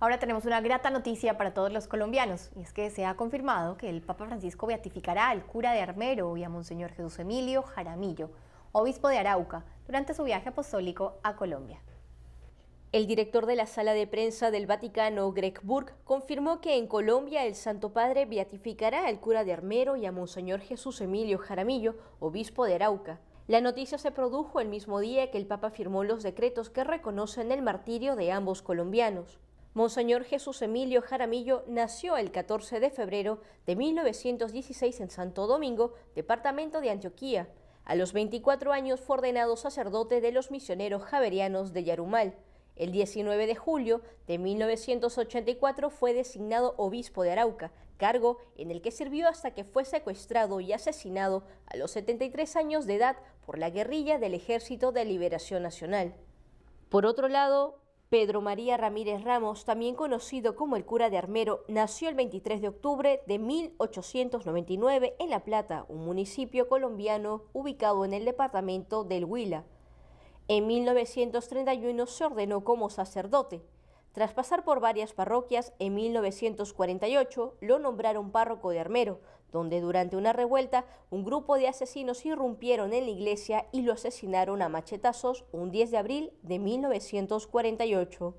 Ahora tenemos una grata noticia para todos los colombianos, y es que se ha confirmado que el Papa Francisco beatificará al cura de Armero y a Monseñor Jesús Emilio Jaramillo, obispo de Arauca, durante su viaje apostólico a Colombia. El director de la sala de prensa del Vaticano, Greg Burke, confirmó que en Colombia el Santo Padre beatificará al cura de Armero y a Monseñor Jesús Emilio Jaramillo, obispo de Arauca. La noticia se produjo el mismo día que el Papa firmó los decretos que reconocen el martirio de ambos colombianos. Monseñor Jesús Emilio Jaramillo nació el 14 de febrero de 1916 en Santo Domingo, departamento de Antioquía. A los 24 años fue ordenado sacerdote de los misioneros javerianos de Yarumal. El 19 de julio de 1984 fue designado obispo de Arauca, cargo en el que sirvió hasta que fue secuestrado y asesinado a los 73 años de edad por la guerrilla del Ejército de Liberación Nacional. Por otro lado, Pedro María Ramírez Ramos, también conocido como el cura de Armero, nació el 23 de octubre de 1899 en La Plata, un municipio colombiano ubicado en el departamento del Huila. En 1931 se ordenó como sacerdote. Tras pasar por varias parroquias, en 1948 lo nombraron párroco de Armero, donde durante una revuelta un grupo de asesinos irrumpieron en la iglesia y lo asesinaron a machetazos un 10 de abril de 1948.